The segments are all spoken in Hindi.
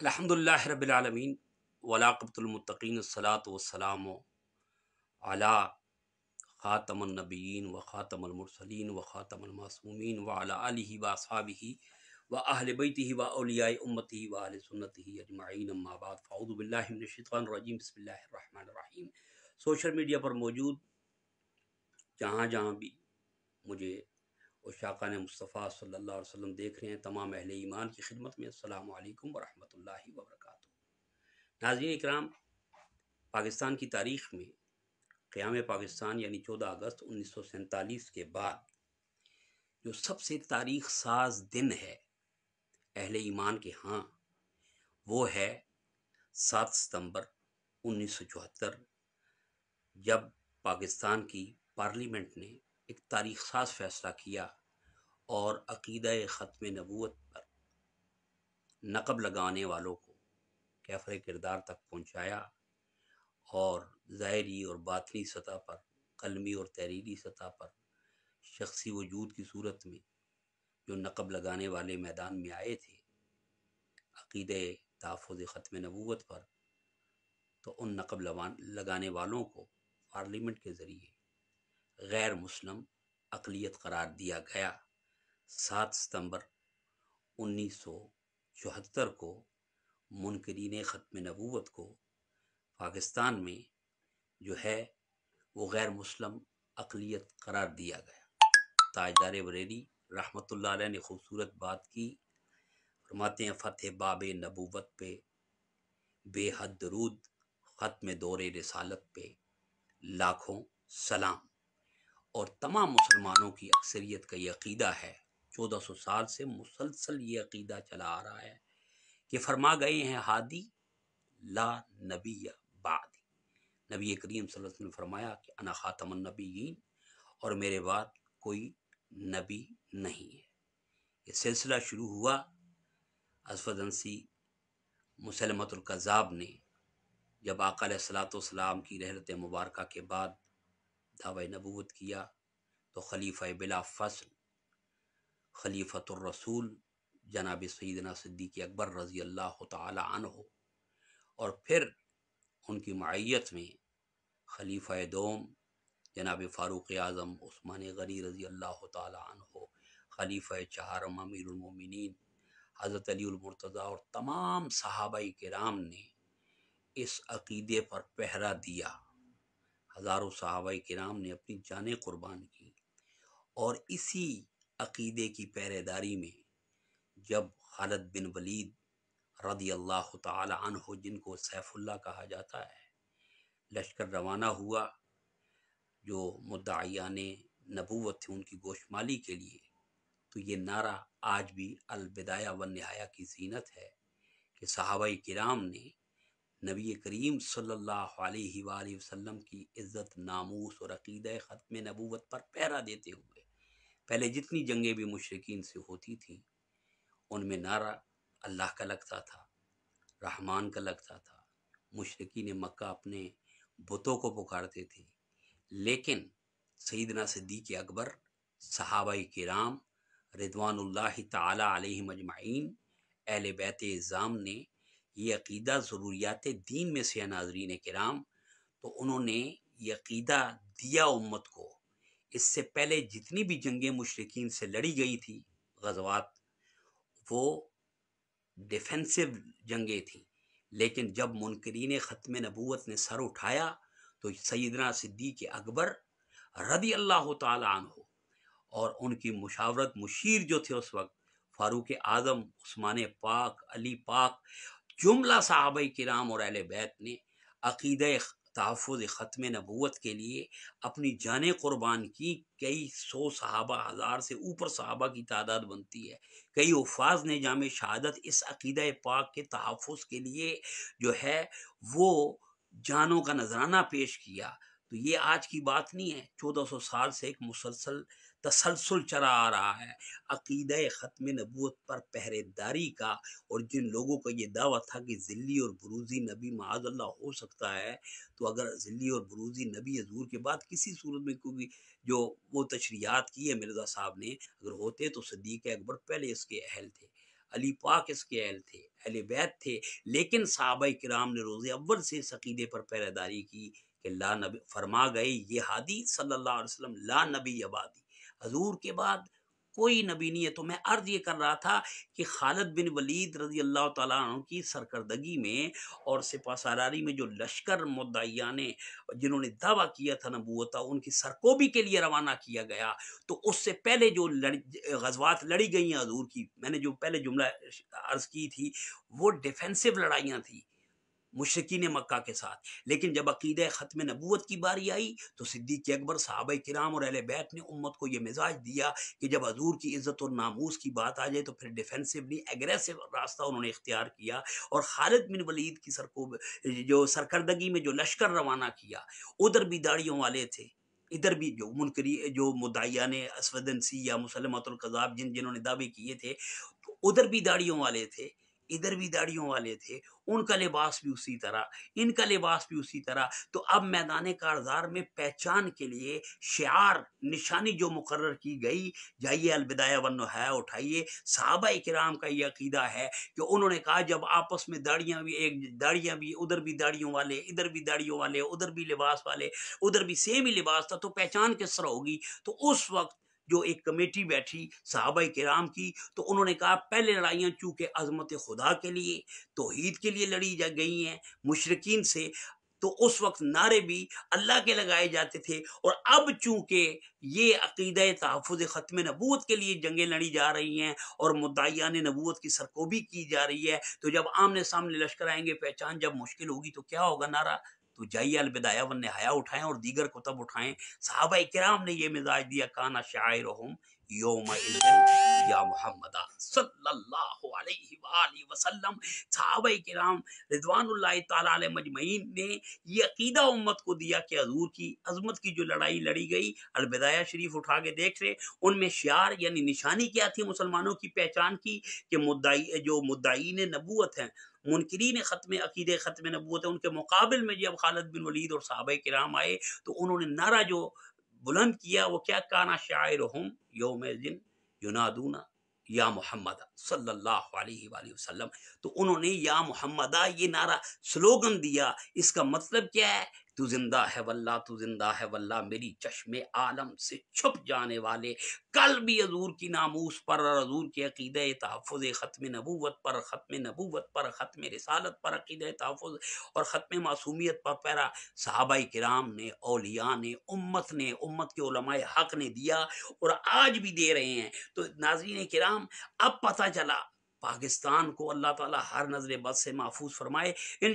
अलहमदिल्ला रबालमीन वलाकबतमतिन सलात वसलाम अला ख़ातमनबीन व ख़ातमलमरसलिन व ख़ातमलमासूमिन व अली व साबी व अहल बैती व अलिया उम्मती व अल सुन्नत अजमाइन अम्माबाद फ़ाउदबिल्लाशतवानरजीम बसमीम सोशल मीडिया पर मौजूद जहाँ जहाँ भी मुझे और शाकान ने मुस्तफ़ा सल्ला वसम देख रहे हैं तमाम अहल ईमान की खिदमत में अल्लाम वरहमत ला वबरक नाजीन इक्राम पाकिस्तान की तारीख में क़्याम पाकिस्तान यानी चौदह अगस्त उन्नीस सौ सैंतालीस के बाद जो सबसे तारीख साज दिन है अहल ईमान के हाँ वो है सात सितंबर उन्नीस सौ चौहत्तर जब पाकिस्तान की पार्लियामेंट ने एक तारीख साज फैसला किया और अकीद ख़त्म नबूत पर नकब लगाने वालों को कैफर किरदार तक पहुँचाया और ज़ाहरी और बातनी सतह पर कलमी और तहरीरी सतह पर शख्सी वजूद की सूरत में जो नकब लगाने वाले मैदान में आए थे अकीद तहफ़ ख़त्म नबूत पर तो उन नकब लगाने वालों को पार्लियामेंट के ज़रिए गैर मुस्लिम अकलीत करार दिया गया सात सितंबर उन्नीस सौ चौहत्तर को मुनकरीन ख़त्म नबूत को पाकिस्तान में जो है वो गैर मुस्लिम अकलीत करार दिया गया ताजदार बरेली रहमत ने खूबसूरत बात की फरमाते हैं फतेह बाब नबूवत पे बेहद दरूद ख़त्म दौरे रसालत पे लाखों सलाम और तमाम मुसलमानों की अक्सरियत का ये अकीदा है चौदह सौ साल से मुसलसल ये अकीदा चला आ रहा है कि फरमा गए हैं हादी ला नबी बाद नबी करीम वसल्लम ने फरमाया कि अना ख़ातमनबीन और मेरे बाद कोई नबी नहीं है ये सिलसिला शुरू हुआ मुसलमतुल कज़ाब ने जब आकल सलात सलाम की रहरत मुबारक के बाद दावा नबूत किया तो खलीफ़ बिला फसल खलीफ़तरसूल जनाब सदना सिद्दीक अकबर रज़ी अल्लाह तन हो और फिर उनकी मैत में खलीफ़ दोम जनाब फ़ारूक आज़म उस्मान गरी रज़ी अल्लाह तन हो खलीफा चारम अमीरमिन हज़रत अलीमरतज़ा और तमाम सहाबाई कराम ने इस अकीदे पर पहरा दिया हज़ारों सहाबाई किराम ने अपनी जानें कुर्बान की और इसी अकीदे की पहरेदारी में जब खालद बिन वलीद रदी अल्लाह तन हो जिनको सैफुल्ला कहा जाता है लश्कर रवाना हुआ जो ने नबूवत थे उनकी गोशमाली के लिए तो ये नारा आज भी अलविदाया व नहाया की जीनत है कि सहाबाई कराम ने नबी करीम सल्ला वसम की इज़्ज़त नामूस और अकीद ख़त्म नबूत पर पहरा देते हुए पहले जितनी जंगें भी मुशरकिन से होती थीं उनमें नारा अल्लाह का लगता था रहमान का लगता था मुशरकिन मक्का अपने बुतों को पुकारते थे लेकिन सईदना सिद्दीक अकबर के राम रिदवानल्ला तला तजमाइन अहल बैत इज़ाम ने ये अकीदा ज़रूरियात दीन में से है नाजरीन कराम तो उन्होंने यकीदा दिया उम्मत को इससे पहले जितनी भी जंगें मुशरकिन से लड़ी गई थी गजवात वो डिफेंसिव जंगें थी लेकिन जब मुनकरीन ख़त्म नबूत ने सर उठाया तो सैदना सिद्दीक अकबर रदी अल्लाह हो और उनकी मुशावरत मुशीर जो थे उस वक्त फ़ारूक आज़म उस्मान पाक अली पाक जुमला साहब कराम और अहल बैत ने अकीद तहफ़ ख़त्म नबूत के लिए अपनी जानें क़ुरबान की कई सौ सहाबा हज़ार से ऊपर सहाबा की तादाद बनती है कई उफाज ने जाम शहादत इस अकीद पाक के तहफ़ के लिए जो है वो जानों का नजराना पेश किया तो ये आज की बात नहीं है चौदह सौ साल से एक मुसलसल तसलसल चला आ रहा है अकीद ख़त्म नबूत पर पहरेदारी का और जिन लोगों का ये दावा था कि ज़िली और बरूजी नबी माजल्ला हो सकता है तो अगर ज़िली और बरूजी नबी हजूर के बाद किसी सूरत में क्योंकि जो वो तशरियात की है मिर्ज़ा साहब ने अगर होते तो सदीक अकबर पहले इसके अहल थे अली पाक इसके अहल थे अहल बैत थे लेकिन साहब कराम ने रोज़ अव्वल से इस अकीदे पर पहरेदारी की कि ला नबी फरमा गए ये हादी सल्ला वसलम ला नबी आबादी हजूर के बाद कोई नबी नहीं है तो मैं अर्ज ये कर रहा था कि खालद बिन वलीद रजी अल्लाह तु की सरकर्दगी में और सिपा सरारी में जो लश्कर मुद्दा ने जिन्होंने दावा किया था नबूता उनकी सरकोबी के लिए रवाना किया गया तो उससे पहले जो लड़ गजवात लड़ी गई हैं हजूर की मैंने जो पहले जुमला अर्ज की थी वो डिफेंसिव लड़ाइयाँ थी मुशकिन मक्का के साथ लेकिन जब अकीद ख़त्म नबूत की बारी आई तो सिद्दीक अकबर साहब कराम और अहल बैत ने उम्मत को यह मिजाज दिया कि जब हजूर की इज़्ज़त और नामूस की बात आ जाए तो फिर डिफेंसिवली एग्रेसिव रास्ता उन्होंने इख्तियार किया और खालिद बिन वलीद की सरको जो सरकर्दगी में जो लश्कर रवाना किया उधर भी दाड़ियों वाले थे इधर भी जो मुनकरी जो मुदाया ने असवदनसी या मुसलमतुल कज़ाब जिन जिन्होंने दावे किए थे तो उधर भी दाड़ियों वाले थे इधर भी दाढ़ियों वाले थे उनका लिबास भी उसी तरह इनका लिबास भी उसी तरह तो अब मैदान कारजार में पहचान के लिए शार निशानी जो मुकर की गई जाइए अलविदाया वन है उठाइए सहाबा कराम का यह अकीदा है कि उन्होंने कहा जब आपस में दाढ़ियाँ भी एक दाढ़ियाँ भी उधर भी दाढ़ियों वाले इधर भी दाढ़ियों वाले उधर भी लिबास वाले उधर भी सेम ही लिबास था तो पहचान किस तरह होगी तो उस वक्त जो एक कमेटी बैठी साहबा कराम की तो उन्होंने कहा पहले लड़ाइयाँ चूँकि अजमत खुदा के लिए तोहद के लिए लड़ी जा गई हैं मुशरकिन से तो उस वक्त नारे भी अल्लाह के लगाए जाते थे और अब चूंकि ये अकीद तहफ़ ख़त्म नबूत के लिए जंगें लड़ी जा रही हैं और मुद्दान नबूत की सरकोबी की जा रही है तो जब आमने सामने लश्कर आएंगे पहचान जब मुश्किल होगी तो क्या होगा नारा तो जाइए अलविदाया वन हया उठाएं और दीगर कुतब उठाएं साहब कराम ने यह मिजाज दिया काना शायर योम या मोहम्मद वसल्लम साहब कराम रिजवान ने अकीदा उम्मत को दिया कि हजूर की अजमत की जो लड़ाई लड़ी गई अलबिदाया शरीफ उठा के देख रहे उनमें शार यानी निशानी क्या थी मुसलमानों की पहचान की कि मुद्दाई जो नबूत हैं मुनकरीन ख़त्म अकीद ख़त्म नबूत है उनके मुकाबले में जब खालद बिन वलीद और साहब कराम आए तो उन्होंने नारा जो बुलंद किया वो क्या काना शायर हम योम दिन युनादूना या मोहम्मद सल्ला वसलम तो उन्होंने या मोहम्मदा ये नारा स्लोगन दिया इसका मतलब क्या है तू जिंदा है वल्ला तू जिंदा है वल्ला मेरी चश्मे आलम से छुप जाने वाले कल भी हजूर की नामूस पर और हजूर के अकीद तहफ़ ख़त्म नबूवत पर ख़त्म नबूवत पर ख़त्म रसालत पर अकीद तहफ़ और ख़त्म मासूमियत पर पैरा साहबा कराम ने अलिया ने उम्मत ने उम्मत के उलमाए हक ने दिया और आज भी दे रहे हैं तो नाजरीन कराम अब पता चला पाकिस्तान को अल्लाह ताला हर नज़र बद से महफूज फरमाए इन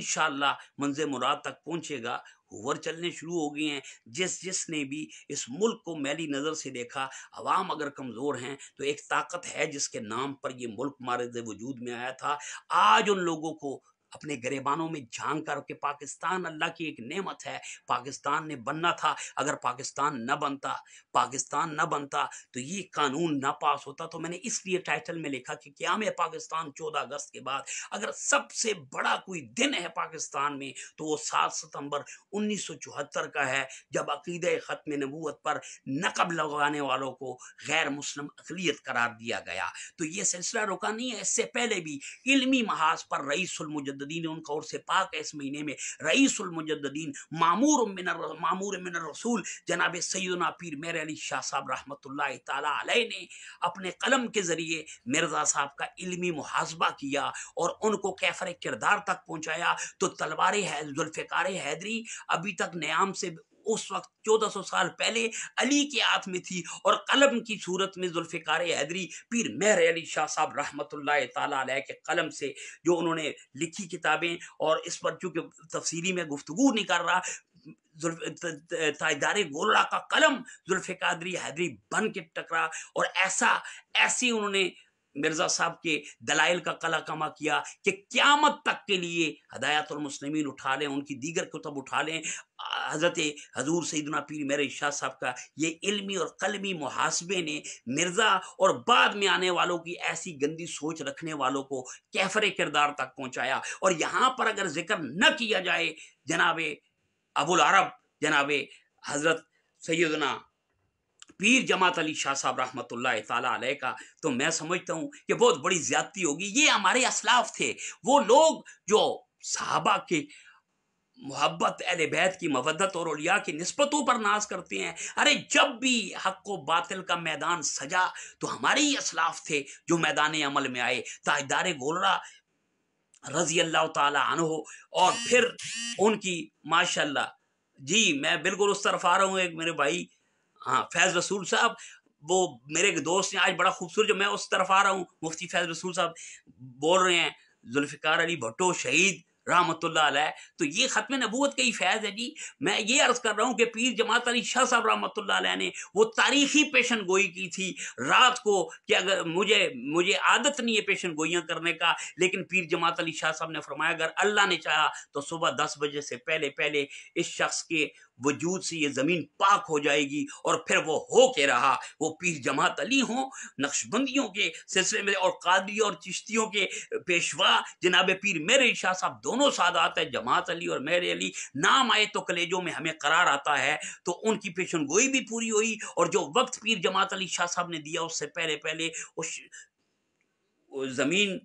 मंज मुराद तक पहुँचेगा हुवर चलने शुरू हो गए हैं जिस जिस ने भी इस मुल्क को मैली नज़र से देखा आवाम अगर कमज़ोर हैं तो एक ताकत है जिसके नाम पर ये मुल्क मारद वजूद में आया था आज उन लोगों को अपने गरीबानों में झांक कर के पाकिस्तान अल्लाह की एक नेमत है पाकिस्तान ने बनना था अगर पाकिस्तान न बनता पाकिस्तान न बनता तो ये कानून ना पास होता तो मैंने इसलिए टाइटल में लिखा कि क्या मैं पाकिस्तान चौदह अगस्त के बाद अगर सबसे बड़ा कोई दिन है पाकिस्तान में तो वो सात सितंबर उन्नीस का है जब अकीद ख़त्म नबूत पर नकब लगाने वालों को गैर मुस्लिम अकलीत करार दिया गया तो ये सिलसिला रुका नहीं है इससे पहले भी इलमी महाज पर रईसमजद मुजद्दीन और से पाक है इस महीने में रईसमजद्दीन मामूर मिन मामूर मिन रसूल जनाब सैदना पीर मेर अली शाह साहब रहमत तै ने अपने कलम के ज़रिए मिर्ज़ा साहब का इलमी मुहासबा किया और उनको कैफर किरदार तक पहुँचाया तो तलवार हैदरी अभी तक न्याम से उस वक्त चौदह सौ साल पहले अली के हाथ में थी और कलम की सूरत में जुल्फ़िकार हैदरी पीर मेहर अली शाह साहब रहमत ताली के कलम से जो उन्होंने लिखी किताबें और इस पर चूँकि तफसीली में गुफ्तु नहीं कर रहा ताजदार गोलड़ा का कलम जुल्फ़ादरी हैदरी बन के टकरा और ऐसा ऐसी उन्होंने मिर्जा साहब के दलाइल का कला कमा किया कि क्यामत तक के लिए हदायतमसलमिन उठा लें उनकी दीगर कुतब उठा लें हजरत हजूर सईदना पीर मेरे शाह साहब का ये इल्मी और कलमी मुहासबे ने मिर्ज़ा और बाद में आने वालों की ऐसी गंदी सोच रखने वालों को कैफरे किरदार तक पहुँचाया और यहाँ पर अगर जिक्र न किया जाए जनाब अबुल अरब जनाब हजरत सैदना पीर जमात अली शाह साहब रहमत ताली का तो मैं समझता हूँ कि बहुत बड़ी ज्यादती होगी ये हमारे असलाफ थे वो लोग जो साहबा के मोहब्बत अहल बैत की मवदत और उलिया की नस्बतों पर नाज करते हैं अरे जब भी हक व बातिल का मैदान सजा तो हमारे ही असलाफ थे जो मैदान अमल में आए ताजदार गोलरा रजी अल्लाह हो और फिर उनकी माशा जी मैं बिल्कुल उस तरफ आ रहा हूँ एक मेरे भाई हाँ फैज़ रसूल साहब वो मेरे एक दोस्त हैं आज बड़ा खूबसूरत जो मैं उस तरफ आ रहा हूँ मुफ्ती फैज़ रसूल साहब बोल रहे हैं जुल्फ़िकार अली भट्टो शहीद रहमत तो ये ख़त्म नबूत का ही फैज़ है जी मैं ये अर्ज़ कर रहा हूँ कि पीर जमात अली शाह साहब रहमत ने वो तारीखी पेशन गोई की थी रात को कि अगर मुझे मुझे आदत नहीं है पेशन गोइयाँ करने का लेकिन पीर जमात अली शाह साहब ने फरमाया अगर अल्लाह ने चाहा तो सुबह दस बजे से पहले पहले इस शख्स के वजूद से ये ज़मीन पाक हो जाएगी और फिर वो हो के रहा वो पीर जमात अली हों नक्शबंदियों के सिलसिले में और कादरी और चिश्तियों के पेशवा जनाब पीर मेरे शाह साहब दोनों सादात है जमात अली और मेरे अली नाम आए तो कलेजों में हमें करार आता है तो उनकी पेशन गोई भी पूरी हुई और जो वक्त पीर जमात अली शाह साहब ने दिया उससे पहले पहले उस ज़मीन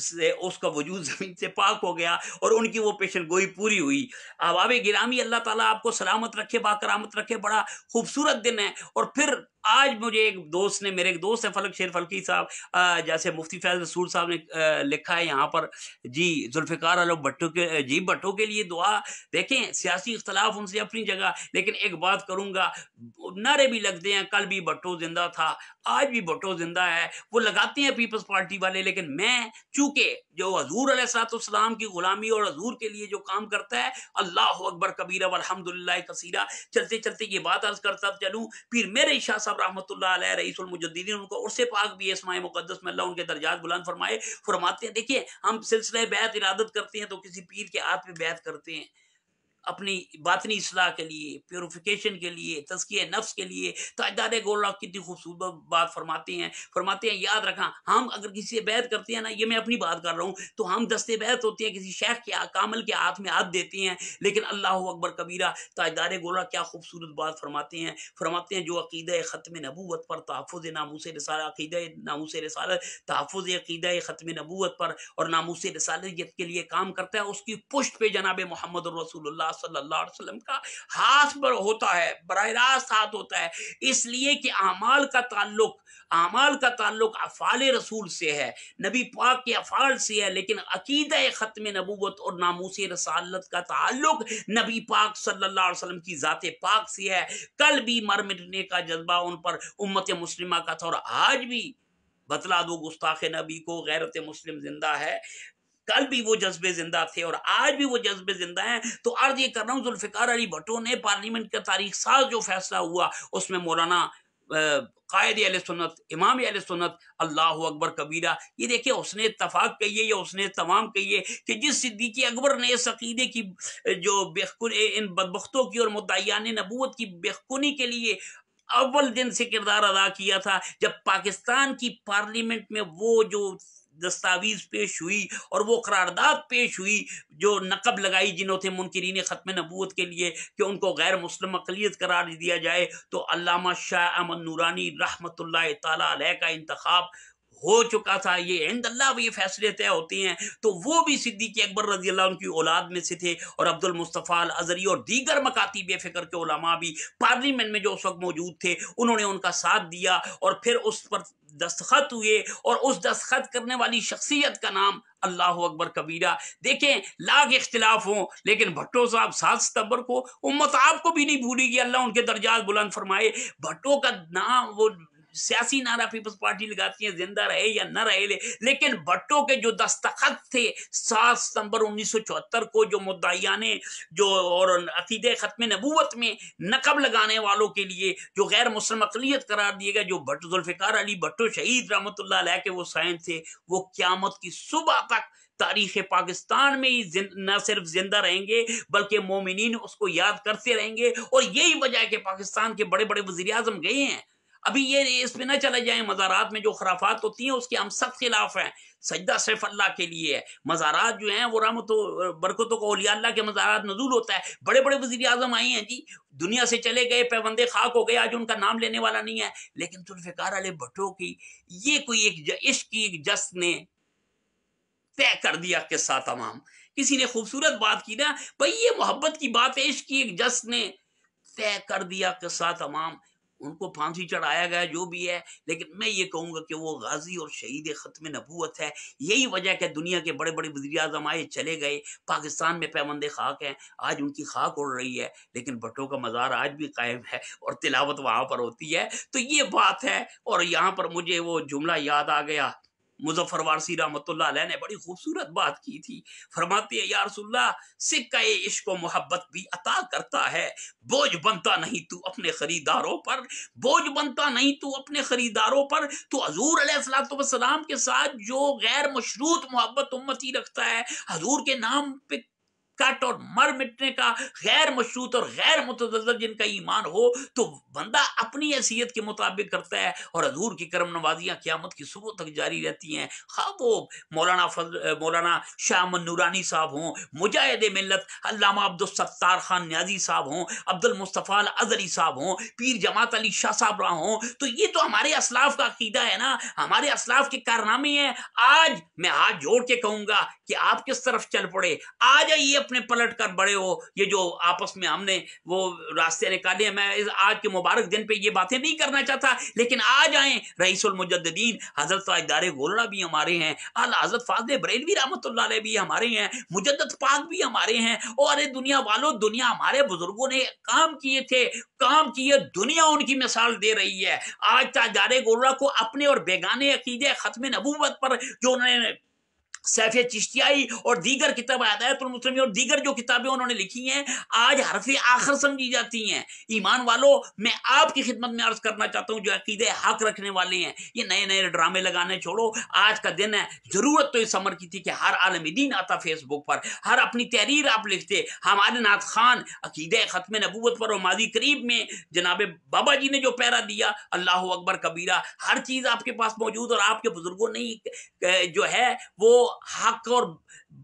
से उसका वजूद ज़मीन से पाक हो गया और उनकी वो पेशन गोई पूरी हुई अब आबे गिरामी अल्लाह ताला आपको सलामत रखे बाकरामत रखे बड़ा खूबसूरत दिन है और फिर आज मुझे एक दोस्त ने मेरे एक दोस्त है फलक शेर फलकी साहब जैसे मुफ्ती फैज रसूल साहब ने लिखा है यहाँ पर जी जुल्फ़िकार आलो भट्टो के जी भट्टो के लिए दुआ देखें सियासी इख्तलाफ उनसे अपनी जगह लेकिन एक बात करूँगा नारे भी लगते हैं कल भी भट्टो जिंदा था आज भी भट्टो जिंदा है वो लगाते हैं पीपल्स पार्टी वाले लेकिन मैं चूंकि जो हजूर अलतम की गुलामी और हजूर के लिए जो काम करता है अल्लाह अकबर कबीर अलहमदिल्ला कसीरा चलते चलते ये बात अर्ज करता चलूँ फिर मेरे शाह साहब रहमत रईसमजुद्दीन उनको उर्स पाक भी इसमाय मुकदस में अल्लाह उनके दर्जात बुलंद फरमाए फरमाते हैं देखिए हम सिलसिले बैत इरादत करते हैं तो किसी पीर के हाथ में बैत करते हैं अपनी बातनी असलाह के लिए प्योरीफिकेशन के लिए तस्किया नफ्स के लिए ताजदार गोल्ला कितनी खूबसूरत बात फरमाते हैं फरमाते हैं याद रखा हम अगर किसी से बैत करते हैं ना ये मैं अपनी बात कर रहा हूँ तो हम दस्ते बैत होते हैं किसी शेख के कामल के हाथ में हाथ देते हैं लेकिन अल्लाह अकबर कबीरा ताजदार गोला क्या खूबसूरत बात फरमाते हैं फरमाते हैं जो अकीद ख़त्म नबूत पर तहफ़ नामूस रसाल अकीद नामूस रसाल तहफ़ अकीद ख़त्म नबूत पर और नामूस रसाल के लिए काम करता है उसकी पुष्ट पे जनाब मोहम्मद रसूल रसूलुल्लाह सल्लल्लाहु अलैहि वसल्लम का हाथ पर होता है बरह रास्त हाथ होता है इसलिए कि अमाल का ताल्लुक अमाल का ताल्लुक अफ़ाल रसूल से है नबी पाक के अफ़ाल से है लेकिन अकीद ख़त्म नबूत और नामूस रसालत का ताल्लुक नबी पाक सल्ला वसलम की ज़ात पाक से है कल भी मर मिटने का जज्बा उन पर उम्मत मुस्लिमा का था और आज भी बतला दो गुस्ताख नबी को गैरत मुस्लिम जिंदा है कल भी वो जज्बे जिंदा थे और आज भी वो जज्बे जिंदा हैं तो अर्ज ये कर रहा हूँ जुल्फ़िकार अली भट्टो ने पार्लियामेंट का तारीख साज जो फैसला हुआ उसमें मौलाना कायद सुनत इमाम सुनत अल्लाह अकबर कबीरा ये देखिए उसने इतफाक़ कहिए या उसने तमाम कहिए कि जिस सिद्दीकी अकबर ने इस अकीदे की जो बेखुन इन बदबख्तों की और मुतन नबूत की बेखुनी के लिए अव्वल दिन से किरदार अदा किया था जब पाकिस्तान की पार्लियामेंट में वो जो दस्तावीज पेश हुई और वो करारदाद पेश हुई जो नकब लगाई जिन्होंने मुनकरीन ख़त्म नबूत के लिए कि उनको गैर मुस्लिम अकलीत करार दिया जाए तो अलामा शाह अमन नूरानी रहमत ताल का इंतखब हो चुका था ये इंद अल्लाह ये फैसले तय होते हैं तो वो भी सिद्दीक अकबर रजी अल्लाह उनकी औलाद में से थे और अब्दुल मुस्तफ़ा अजरी और दीगर मकाती बेफिक्र के ओलामा भी पार्लियामेंट में जो उस वक्त मौजूद थे उन्होंने उनका साथ दिया और फिर उस पर दस्तखत हुए और उस दस्तखत करने वाली शख्सियत का नाम अल्लाह अकबर कबीरा देखें लाख इख्तिलाफ हों लेकिन भट्टो साहब सात सितंबर को उम्मत आपको भी नहीं भूलेगी अल्लाह उनके दर्जात बुलंद फरमाए भट्टो का नाम वो सियासी नारा पीपल्स पार्टी लगाती है जिंदा रहे या न रहे ले, लेकिन भट्टो के जो दस्तखत थे सात सितंबर उन्नीस सौ चौहत्तर को जो मुद्दाने ने जो और अतीद ख़त्म नबूत में नकब लगाने वालों के लिए जो गैर मुस्लिम अकलीत करार दिए गए जो भट्ट जुल्फ़िकार अली भट्टो शहीद रमत के वो साइन थे वो क्यामत की सुबह तक तारीख पाकिस्तान में ही न सिर्फ जिंदा रहेंगे बल्कि मोमिन उसको याद करते रहेंगे और यही वजह है कि पाकिस्तान के बड़े बड़े वजीर अजम गए हैं अभी ये रेस पर ना चले जाए मज़ारात में जो खराफात होती हैं उसके हम सब खिलाफ हैं सजदा सिर्फ अल्लाह के लिए है मज़ारात जो हैं वो रामत बरकतों का ओलिया अल्लाह के मज़ारात नजूल होता है बड़े बड़े वजीर अजम आए हैं जी दुनिया से चले गए पैबंदे खाक हो गए आज उनका नाम लेने वाला नहीं है लेकिन तुल्फिकार अल भट्टो की ये कोई एक इश्क की एक जस ने तय कर दिया किस्सा तमाम किसी ने खूबसूरत बात की ना भाई ये मोहब्बत की बात है इश्क की एक जस ने तय कर दिया किस्सा तमाम उनको फांसी चढ़ाया गया जो भी है लेकिन मैं ये कहूँगा कि वो गाजी और शहीद ख़त्म नबूत है यही वजह है दुनिया के बड़े बड़े वजी अजम आए चले गए पाकिस्तान में पैमंद खाक हैं आज उनकी खाक उड़ रही है लेकिन भट्टो का मज़ार आज भी कायम है और तिलावत वहाँ पर होती है तो ये बात है और यहाँ पर मुझे वो जुमला याद आ गया मुजफ्फर वारसी रहमत ने बड़ी खूबसूरत बात की थी फरमाते हैं यारसुल्ला सिक्का इश्क मोहब्बत भी अता करता है बोझ बनता नहीं तू अपने खरीदारों पर बोझ बनता नहीं तू अपने खरीदारों पर तो हजूर सलाम के साथ जो गैर मशरूत मोहब्बत उम्मती रखता है हजूर के नाम पे कट और मर मिटने का गैर मशरूत और गैर मुतजब जिनका ईमान हो तो बंदा अपनी हैसियत के मुताबिक करता है और अधूर की करम नवाजियाँ क्यामत की सुबह तक जारी रहती हैं हाँ वो मौलाना फजल मौलाना शाह नूरानी साहब हों मुजाहिद मिलत अलामा अब्दुलसत्तार खान न्याजी साहब हों अब्दुल मुस्तफ़ा अजली साहब हों पीर जमात अली शाह साहब रहा हों तो ये तो हमारे असलाफ का अकीदा है ना हमारे असलाफ के कारनामे हैं आज मैं हाथ जोड़ के कहूँगा कि आप किस तरफ चल पड़े आ जाइए अपने पलट कर बड़े हो ये जो आपस में हमने वो रास्ते निकाले मैं इस आज के मुबारक दिन पे ये बातें नहीं करना चाहता लेकिन आज आए रईसुल मुजद्दीन हजरत इदारे गोलड़ा भी हमारे हैं अल हजरत फाजल बरेलवी रहमत भी हमारे हैं मुजद पाक भी हमारे हैं और अरे दुनिया वालों दुनिया हमारे बुजुर्गों ने काम किए थे काम किए दुनिया उनकी मिसाल दे रही है आज ताजदार गोलड़ा को अपने और बेगाने अकीदे खत्म नबूबत पर जो उन्होंने सैफिया चिश्तियाई और दीगर किताब आदायतुल मुस्लिम और दीगर जो किताबें उन्होंने लिखी हैं आज हरफ आखिर समझी जाती हैं ईमान वालों मैं आपकी खिदमत में अर्ज करना चाहता हूँ जो अकीदे हक रखने वाले हैं ये नए नए ड्रामे लगाने छोड़ो आज का दिन है ज़रूरत तो इस समर की थी कि हर आलम दीन आता फेसबुक पर हर अपनी तहरीर आप लिखते हमारे नाथ खान अकीद ख़त्म नबूत पर और माजी करीब में जनाब बाबा जी ने जो पैरा दिया अल्लाह अकबर कबीरा हर चीज़ आपके पास मौजूद और आपके बुज़ुर्गों ने जो है वो हक और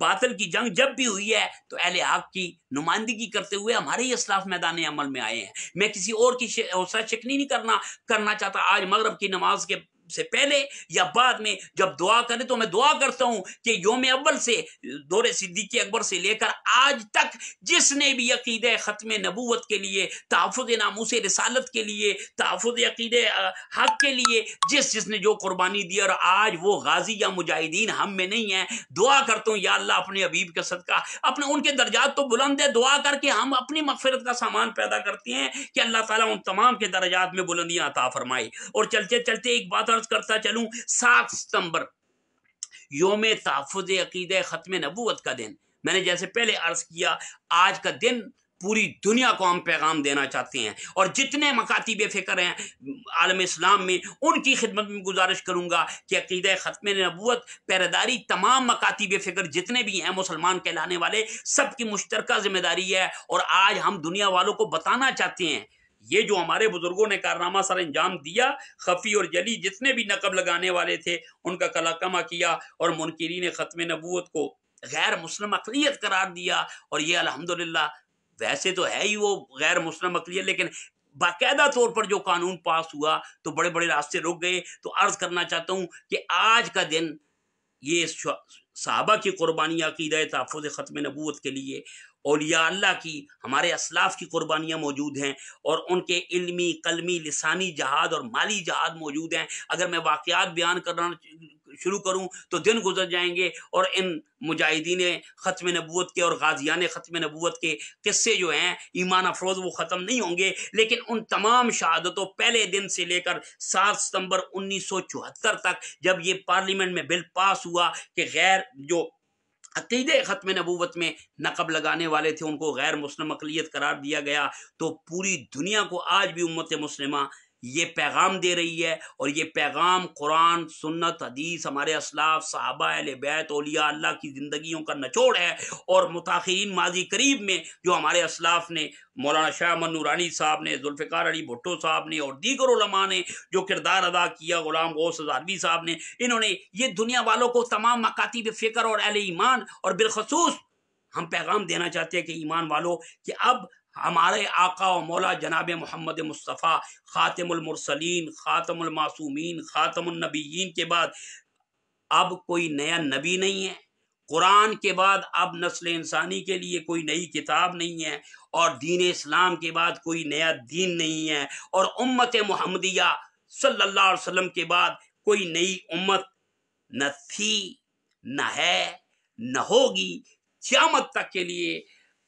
बातल की जंग जब भी हुई है तो अहले हक की नुमाइंदगी करते हुए हमारे ही असलाफ मैदान अमल में आए हैं मैं किसी और की शक नहीं करना करना चाहता आज मगरब की नमाज के से पहले या बाद में जब दुआ करें तो मैं दुआ करता हूं कि योम अव्वल से दौरे सिद्दीकी अकबर से लेकर आज तक जिसने भी अकीद ख़त्म नबूवत के लिए तहफ़ नामूस रसालत के लिए तहफ़ अकीद हक के लिए जिस जिसने जो कुर्बानी दी और आज वो गाजी या मुजाहिदीन हम में नहीं है दुआ करता हूँ या अल्लाह अपने अबीब के सदका अपने उनके दर्जात तो बुलंद है दुआ करके हम अपनी मफफरत का सामान पैदा करते हैं कि अल्लाह ताला उन तमाम के दर्जात में बुलंदियाँ अता फरमाए और चलते चलते एक बात अर्ज करता चलूं सात सितंबर योम तहफुज अकीद ख़त्म नबूत का दिन मैंने जैसे पहले अर्ज किया आज का दिन पूरी दुनिया को हम पैगाम देना चाहते हैं और जितने मकाती बेफिक्र हैं आलम इस्लाम में उनकी खिदमत में गुजारिश करूंगा कि अकीद ख़त्म नबूत पैरदारी तमाम मकाती बेफिक्र जितने भी हैं मुसलमान कहलाने वाले सबकी मुश्तरक ज़िम्मेदारी है और आज हम दुनिया वालों को बताना चाहते हैं ये जो हमारे बुजुर्गों ने कारनामा सर अंजाम दिया खफी और जली जितने भी नकब लगाने वाले थे उनका कलाकमा किया और ने ख़त्म नबूत को गैर मुस्लिम अकलीत करार दिया और ये ला वैसे तो है ही वो गैर मुस्लिम अकलीत लेकिन बाकायदा तौर पर जो कानून पास हुआ तो बड़े बड़े रास्ते रुक गए तो अर्ज करना चाहता हूँ कि आज का दिन ये साहबा की कुर्बानी अकीद तहफ़ ख़त्म नबूत के लिए ओलिया अल्लाह की हमारे असलाफ की कुर्बानियाँ मौजूद हैं और उनके इल्मी कलमी लसानी जहाद और माली जहाद मौजूद हैं अगर मैं वाक़ात बयान करना शुरू करूं तो दिन गुजर जाएंगे और इन मुजाहिदीन ख़त्म नबूत के और गाजियान ख़त्म नबूत के किस्से जो हैं ईमान अफरोज़ वो ख़त्म नहीं होंगे लेकिन उन तमाम शहादतों पहले दिन से लेकर सात सितंबर उन्नीस सौ चौहत्तर तक जब ये पार्लियामेंट में बिल पास हुआ कि गैर जो अकीद ख़त्म नबूवत में नकब लगाने वाले थे उनको गैर मुस्लिम अकलीत करार दिया गया तो पूरी दुनिया को आज भी उम्मत मुस्लिमा ये पैगाम दे रही है और ये पैगाम कुरान सुन्नत हदीस हमारे असलाफ साहबा बैत ओलिया अल्लाह की ज़िंदगियों का नचोड़ है और मुताखरीन माजी करीब में जो हमारे असलाफ ने मौलाना शाह मनूरानी साहब ने जुल्फ़िकार अली भुट्टो साहब ने और दीगर उलमा ने जो किरदार अदा किया ग़ुलाम गौस हजारवी साहब ने इन्होंने ये दुनिया वालों को तमाम मकातीब फ़िक्र और अहल ईमान और बिलखसूस हम पैगाम देना चाहते हैं कि ईमान वालों कि अब हमारे आका और मौला जनाब मोहम्मद मुस्तफ़ा ख़ातमसलिन ख़ातमासूमिन ख़ातमनबीन के बाद अब कोई नया नबी नहीं है कुरान के बाद अब नस्ल इंसानी के लिए कोई नई किताब नहीं है और दीन इस्लाम के बाद कोई नया दीन नहीं है और उम्मत महमदिया सल्ला वसम के बाद कोई नई उम्मत न थी न है न होगी क्यामत तक के लिए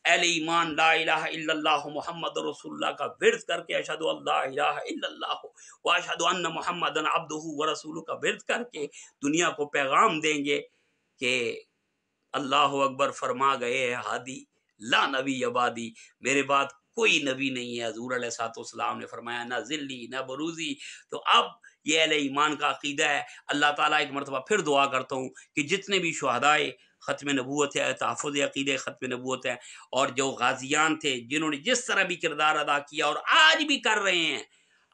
अहल ईमान ला मोहम्मद रसोल्ला का विरद करके अशद वाशद मोहम्मद अब्दू व रसूल का विरद करके दुनिया को पैगाम देंगे कि अल्लाह अकबर फरमा गए है हादी ला नबी आबादी मेरे बात कोई नबी नहीं है हजूर सातम ने फरमाया ना जिल्ली ना बरूजी तो अब ये अल ईमान का अकीदा है अल्लाह ताला एक मरतबा फिर दुआ करता हूँ कि जितने भी शहदाए ख़त्म नबूत है तहफ़ अक़ीद ख़त्म नबूत है और जो गाजियान थे जिन्होंने जिस तरह भी किरदार अदा किया और आज भी कर रहे हैं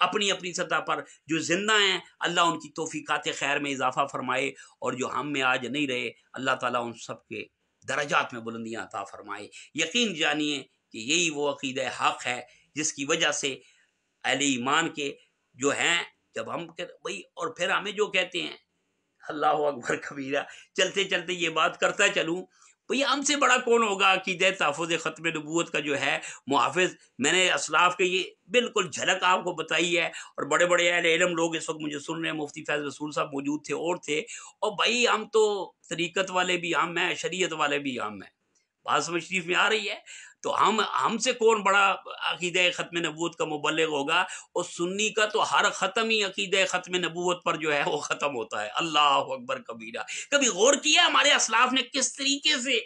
अपनी अपनी सतह पर जो ज़िंदा हैं अल्लाह उनकी तोफ़ीक़ात खैर में इजाफ़ा फरमाए और जो हम में आज नहीं रहे अल्लाह ताला उन सब के दर्जात में बुलंदियाँ अता फ़रमाए यकीन जानिए कि यही वो अक़ीद हक़ है जिसकी वजह से अहल ईमान के जो हैं जब हम भाई और फिर हमें जो कहते हैं अल्लाह अकबर कबीरा चलते चलते ये बात करता चलूँ भैया हमसे बड़ा कौन होगा कि अकीद तहफ़ ख़त्म नबूत का जो है मुहाफ़ मैंने असलाफ के ये बिल्कुल झलक आपको बताई है और बड़े बड़े अहल इलम लोग इस वक्त मुझे सुन रहे हैं मुफ्ती फैज़ रसूल साहब मौजूद थे और थे और भाई हम तो तरीक़त वाले भी आम हैं शरीत वाले भी आम हैं बात समझ शरीफ में आ रही है तो हम हमसे कौन बड़ा अकीद ख़त्म नबूत का मुबलग होगा और सुन्नी का तो हर ख़त्म ही अकीद ख़त्म नबूत पर जो है वो ख़त्म होता है अल्लाह अकबर कबीरा कभी गौर किया हमारे असलाफ ने किस तरीके से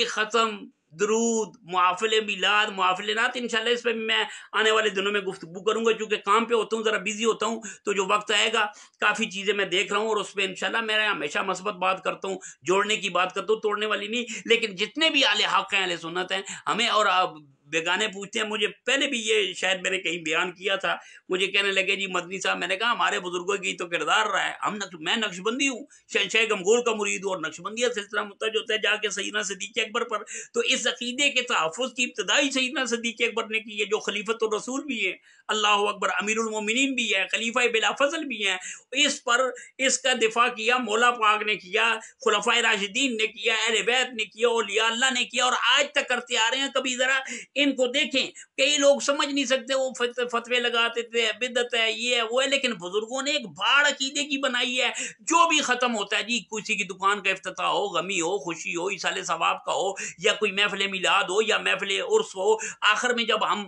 ये ख़त्म दरूद मुआफिल मिलाद मुआफिल नात इन इस पर मैं आने वाले दिनों में गुफ्तु करूँगा चूँकि काम पर होता हूँ ज़रा बिज़ी होता हूँ तो जो वक्त आएगा काफ़ी चीज़ें मैं देख रहा हूँ और उस पर इनशाला मैं हमेशा मस्बत बात करता हूँ जोड़ने की बात करता हूँ तोड़ने वाली नहीं लेकिन जितने भी आल हक़ हैं आल सुनत हैं हमें और बेगाने पूछते हैं मुझे पहले भी ये शायद मैंने कहीं बयान किया था मुझे कहने लगे जी मदनी साहब मैंने कहा हमारे बुजुर्गों की तो किरदार रहा है हम नक्ष मैं नक्शबंदी हूँ शहशाह गमगोर का मुरीद हूँ और नक्शबंदिया सिलसिला मुतज होता है जाके सईना सदीक अकबर पर तो इस अकीदे के तहफ़ की इब्तदाई सईना सदीक अकबर ने की है जो खलीफत रसूल भी है अल्लाह अकबर अमीरमिन भी है खलीफा बिलाफजल भी हैं इस पर इसका दिफा किया मौला पाक ने किया खुलफा राशिदीन ने किया अहल ने किया और लिया अल्लाह ने किया और आज तक करते आ रहे हैं कभी ज़रा इनको देखें कई लोग समझ नहीं सकते वो फतवे लगाते थे बिदत है ये है वो है लेकिन बुजुर्गों ने एक बाढ़ अकीदे की बनाई है जो भी खत्म होता है जी किसी की दुकान का अफ्ताह हो गमी हो खुशी हो इस सवाब का हो या कोई महफिल मिलाद हो या महफिल उर्स हो आखिर में जब हम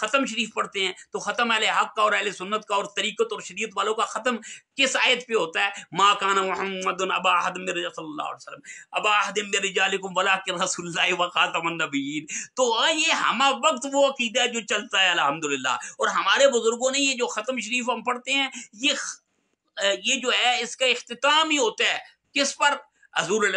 ख़त्म शरीफ पढ़ते हैं तो ख़त्म अल हक का और अल सुन्नत का और तरीक़त और शरीत वालों का ख़त्म किस आयत पे होता है माँ काना मोहम्मद अबाहद वसलम अबाहद वलाकिन रसुल्ला वक़ातमन तो ये हमा वक्त वो अकीदा जो चलता है अलहमदिल्ला और हमारे बुजुर्गों ने ये जो ख़त्म शरीफ हम पढ़ते हैं ये ये जो है इसका अख्ताम ही होता है किस पर हजूर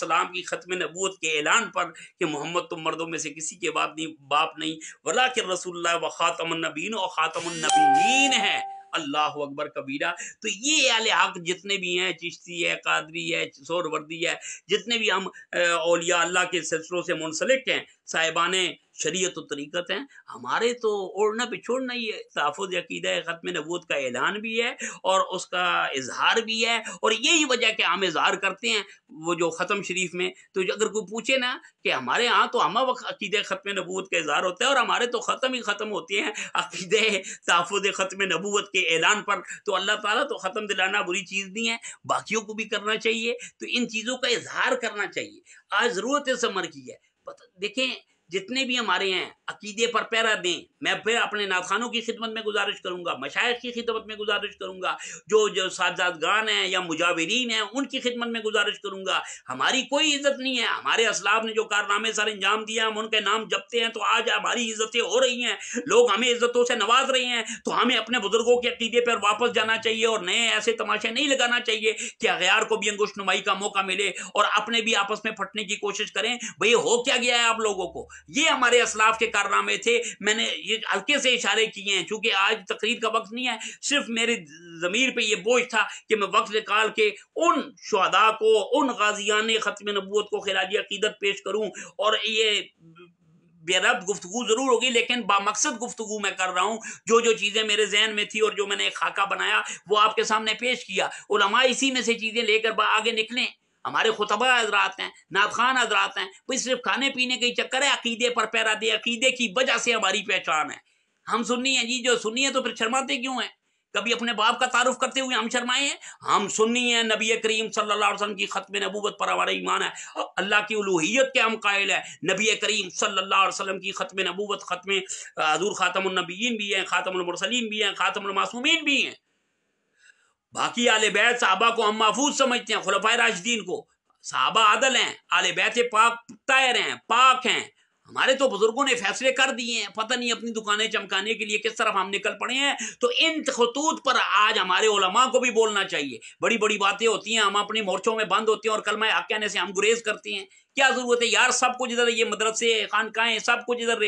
सलाम की ख़त्म नबूत के ऐलान पर कि मोहम्मद तो मर्दों में से किसी के बाप नहीं बाप नहीं वला के रसूल व ख़ातमनबीन और ख़ातमनबीन है अल्लाह अकबर कबीरा तो ये आल हक जितने भी हैं चिश्ती है कादरी है सोरवर्दी है जितने भी हम अलिया अल्लाह के सिलसिलों से मुनसलिक हैं साहिबान शरीयत तो तरीक़त हैं हमारे तो ओढ़ना छोड़ना ही है तहफ़ अकीद ख़त्म नबूत का ऐलान भी है और उसका इजहार भी है और यही वजह के हम इजहार करते हैं वो जो ख़त्म शरीफ में तो अगर कोई पूछे ना कि हमारे यहाँ तो हम वक्त अकीद ख़त्म नबूत का इजहार होता है और हमारे तो ख़त्म ही ख़त्म होते हैं अकीद तहफ़ ख़त्म नबूत के ऐलान पर तो अल्लाह ताला तो ख़त्म दिलाना बुरी चीज़ नहीं है बाकियों को भी करना चाहिए तो इन चीज़ों का इजहार करना चाहिए आज ज़रूरत समर की है देखें जितने भी हमारे हैं अकीदे पर पैरा दें मैं फिर अपने नाखानों की खिदमत में गुजारिश करूंगा मशाइ की खिदमत में गुजारिश करूंगा जो जो साजादगान हैं या मुजावरीन हैं उनकी खिदमत में गुजारिश करूंगा हमारी कोई इज्जत नहीं है हमारे असलाब ने जो कारनामे सर अंजाम दिया हम उनके नाम जपते हैं तो आज हमारी इज्जतें हो रही हैं लोग हमें इज्जतों से नवाज रहे हैं तो हमें अपने बुजुर्गों के अकीदे पर वापस जाना चाहिए और नए ऐसे तमाशे नहीं लगाना चाहिए कि अगैर को भी अंगुश नुमाई का मौका मिले और अपने भी आपस में फटने की कोशिश करें भाई हो क्या गया है आप लोगों को ये हमारे असलाफ के कारनामे थे मैंने ये हल्के से इशारे किए हैं चूंकि आज तकरीर का वक्त नहीं है सिर्फ मेरे ज़मीर पर यह बोझ था कि मैं वक्त निकाल के उन शहदा को उन गाजियान ख़त्म नबूत को खिलाज अकीदत पेश करूँ और ये बेरब गुफ्तु ज़रूर होगी लेकिन बामकसद गुफ्तु मैं कर रहा हूँ जो जो चीज़ें मेरे जहन में थी और जो मैंने खाका बनाया वो आपके सामने पेश किया और हमारा इसी में से चीज़ें लेकर आगे निकलें हमारे खुतबा हजरात हैं नात खान हजरात हैं कोई सिर्फ खाने पीने के चक्कर है अकीदे पर पैरा दे अकीदे की वजह से हमारी पहचान है हम सुननी है जी जो सुननी है तो फिर शर्माते क्यों हैं कभी अपने बाप का तारुफ करते हुए हम शर्माए हैं हम सुननी है नबी करीम सल्लल्लाहु अलैहि वसल्लम की ख़त्म नबूबत पर हमारा ईमान है और अल्लाह की उलूहियत के हम कायल है नबी करीम सल्लल्लाहु अलैहि वसल्लम की ख़त्म नबूबत ख़त्म हजूर ख़ातमनबीन भी हैं ख़ातमसलिन भी हैं ख़ातमासूमीन भी हैं बाकी आले बैत साहबा को हम महफूज समझते हैं खुलफा राशदीन को साहबा आदल हैं आले बैत पाक तायर हैं पाक हैं हमारे तो बुजुर्गों ने फैसले कर दिए हैं पता नहीं अपनी दुकानें चमकाने के लिए किस तरफ हम निकल पड़े हैं तो इन खतूत पर आज हमारे ओलमा को भी बोलना चाहिए बड़ी बड़ी बातें होती हैं हम अपने मोर्चों में बंद होते हैं और कलमा आख्याने से हम गुरेज करते हैं क्या जरूरत है यार सब कुछ इधर ये मदरसे खानकाएं सब कुछ इधर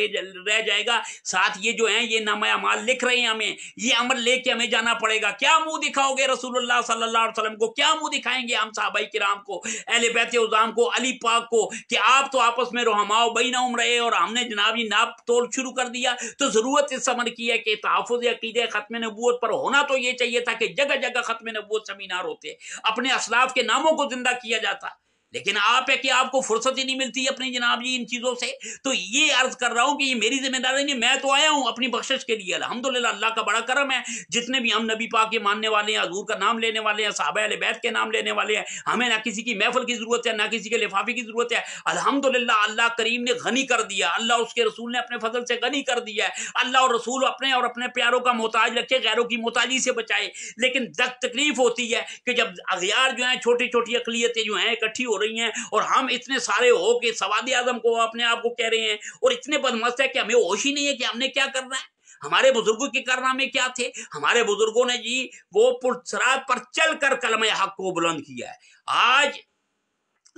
रह जाएगा साथ ये जो है ये नामा माल लिख रहे हैं हमें ये अमल लेके हमें जाना पड़ेगा क्या मुंह दिखाओगे रसूलुल्लाह सल्लल्लाहु अलैहि वसल्लम को क्या मुंह दिखाएंगे हम साहबाई किराम को अहले बैत उजाम को अली पाक को कि आप तो आपस में रोहमाओ ना उम रहे और हमने जनाब नाप तोड़ शुरू कर दिया तो जरूरत इस समर की है कि तहफ़ अकीद ख़त्म नबूत पर होना तो ये चाहिए था कि जगह जगह ख़त्म नबूत सेमिनार होते अपने असलाफ के नामों को जिंदा किया जाता लेकिन आप है कि आपको फुर्सत ही नहीं मिलती अपने जनाब जी इन चीज़ों से तो ये अर्ज कर रहा हूँ कि ये मेरी जिम्मेदारी नहीं मैं तो आया हूँ अपनी बख्शिश के लिए अलहमदिल्ला अल्लाह का बड़ा करम है जितने भी हम नबी पा के मानने वाले हैं हजूर का नाम लेने वाले हैं साहब बैत के नाम लेने वाले हैं हमें ना किसी की महफल की ज़रूरत है ना किसी के लिफाफे की ज़रूरत है अलहमदिल्ला अल्लाह करीम ने गनी कर दिया अल्लाह उसके रसूल ने अपने फजल से गनी कर दिया है अल्लाह और रसूल अपने और अपने प्यारों का मोहताज रखे गैरों की मोहताजी से बचाए लेकिन दक तकलीफ होती है कि जब अगियार जो है छोटी छोटी अकलीतें जो हैं इकट्ठी हो रही रही हैं और हम इतने सारे हो के सवाद आजम को अपने आप को कह रहे हैं और इतने बदमस्त है कि हमें होश ही नहीं है कि हमने क्या करना है हमारे बुजुर्गों के कारनामे क्या थे हमारे बुजुर्गों ने जी वो पुरसराब पर चल कर कलम हक को बुलंद किया है आज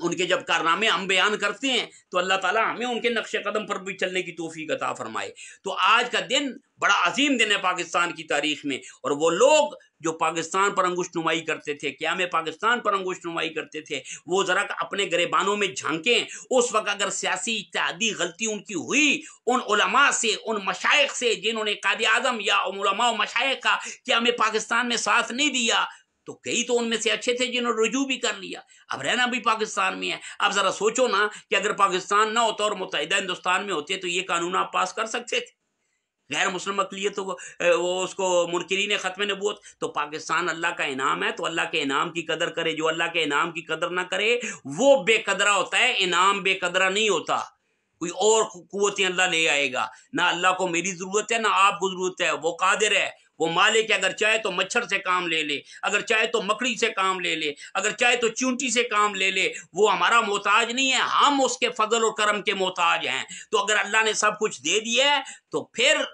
उनके जब कारनामे हम बयान करते हैं तो अल्लाह ताला हमें उनके नक्श कदम पर भी चलने की तोफ़ी अता फरमाए तो आज का दिन बड़ा अजीम दिन है पाकिस्तान की तारीख में और वो लोग जो पाकिस्तान पर अंगुश नुमाई करते थे क्या में पाकिस्तान पर अंगुश नुमाई करते थे वो ज़रा अपने गरेबानों में झांकें उस वक्त अगर सियासी इत्यादि गलती उनकी हुई उन उलमा से उन मशाइ से जिन्होंने कादे आजम या उलमा मशाइ का क्या हमें पाकिस्तान में साथ नहीं दिया तो कई तो उनमें से अच्छे थे जिन्होंने रुजू भी कर लिया अब रहना भी पाकिस्तान में है अब ज़रा सोचो ना कि अगर पाकिस्तान ना होता और मुतहदा हिंदुस्तान में होते तो ये कानून आप पास कर सकते थे गैर मुस्लिम तो वो उसको मुनकरीन ख़त्म नबूत तो पाकिस्तान अल्लाह का इनाम है तो अल्लाह के इनाम की कदर करे जो अल्लाह के इनाम की कदर ना करे वो बेकदरा होता है इनाम बेकदरा नहीं होता कोई और कुतें अल्लाह ले आएगा ना अल्लाह को मेरी ज़रूरत है ना आपको ज़रूरत है वो कादिर है वो मालिक अगर चाहे तो मच्छर से काम ले ले अगर चाहे तो मकड़ी से काम ले ले अगर चाहे तो चूंटी से काम ले ले वो हमारा मोहताज नहीं है हम उसके फजल और करम के मोहताज हैं तो अगर अल्लाह ने सब कुछ दे दिया तो फिर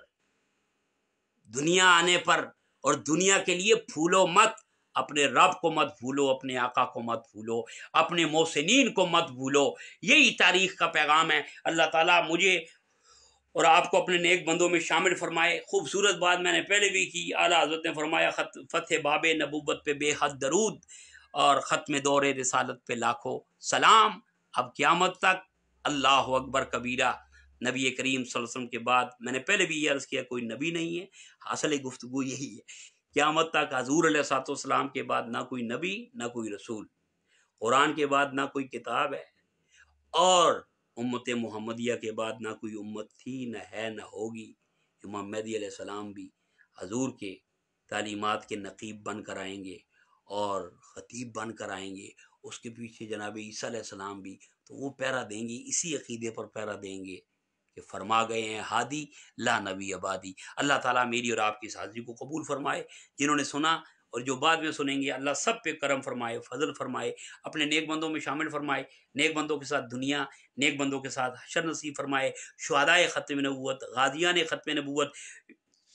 दुनिया आने पर और दुनिया के लिए फूलो मत अपने रब को मत भूलो अपने आका को मत भूलो अपने मोहसिन को मत भूलो यही तारीख का पैगाम है अल्लाह ताला मुझे और आपको अपने नेक बंदों में शामिल फरमाए खूबसूरत बात मैंने पहले भी की आला हजरत ने फरमाया खत फ़तः बाब नबूबत पे बेहद दरूद और ख़त्म दौरे रसालत पे लाखों सलाम अब क़्यामत तक अल्लाह अकबर कबीरा नबी करीम वसल्लम के बाद मैंने पहले भी ये अर्ज़ किया कोई नबी नहीं है हासिल गुफ्तु यही है क़्यामत तक हजूर सातम के बाद ना कोई नबी ना कोई रसूल कुरान के बाद ना कोई किताब है और उम्मत मोहम्मदिया के बाद ना कोई उम्मत थी न है न होगी इमाम महदी सलाम भी हजूर के तालीमत के नकीब बन कर आएंगे और ख़तीब बन कर आएंगे उसके पीछे जनाब ईसीम सलाम भी तो वो पैरा देंगे इसी अकीदे पर पैरा देंगे कि फरमा गए हैं हादी ला नबी आबादी अल्लाह ताला मेरी और आपकी साजी को कबूल फरमाए जिन्होंने सुना और जो बाद में सुनेंगे अल्लाह सब पे करम फरमाए फजल फरमाए अपने नेक बंदों में शामिल फरमाए नेक बंदों के साथ दुनिया नेक बंदों के साथ हशर नसीब फरमाए शुहदाय ख़त्म नबूत गाजिया ने ख़त्म नबूत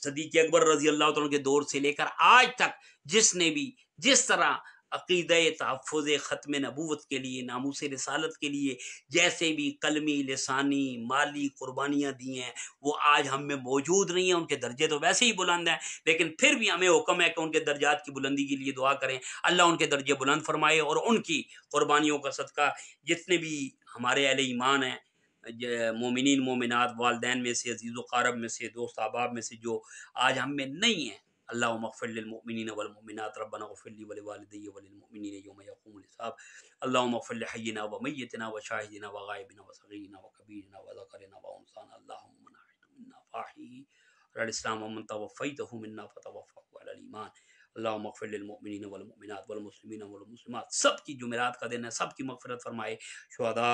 सदीक अकबर रजी अल्लाह के दौर से लेकर आज तक जिसने भी जिस तरह अकीद तहफ़ ख़त्म नबूत के लिए नामोस रसालत के लिए जैसे भी कलमी लसानी माली कुरबानियाँ दी हैं वो आज हम में मौजूद नहीं हैं उनके दर्जे तो वैसे ही बुलंद हैं लेकिन फिर भी हमें हुक्म है कि उनके दर्जात की बुलंदी के लिए दुआ करें अल्लाह उनके दर्जे बुलंद फरमाए और उनकी क़ुरबानियों का सदका जितने भी हमारे अल ईमान हैं मोमिन मोमिनत वालदे में से अजीज़ व में से दोस्त अहबाब में से जो आज हम में नहीं हैं अल्लाह मफ़िलमिन वलमिनत रबना गफ़िली वलवालदी वलमिन योम यकूमसाब अल्लाह मफ़िल हयना व मैतना व शाहिदना व गायबिना व सगीना व कबीरना व ज़करना व उनसाना अल्लाही इस्लाम अमन तवफ़ीत मिन्ना फ़तवफ़ीमान अल्लाह मफ़िलमिन वलमिनत वलमसलिमिन वलमसलिमत सब की जुमेरात का दिन है सब की मफ़रत फरमाए शहदा